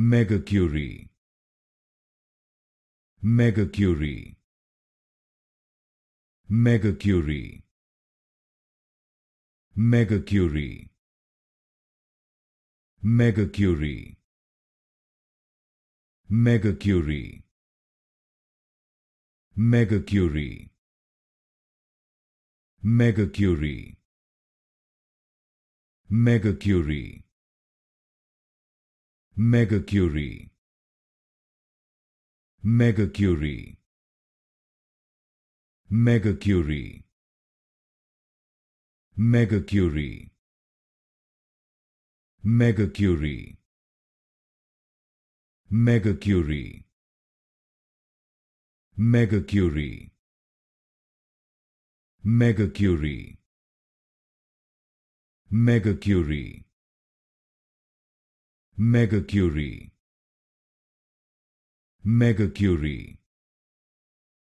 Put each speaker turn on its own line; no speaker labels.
Megacurie Megacurie Megacurie Megacurie Megacurie Megacurie Megacurie Megacurie Megacurie Mega Curie Mega Curie Mega Curie Mega Curie Mega Curie Mega Curie Mega Curie Mega Curie Mega Curie Mega Curie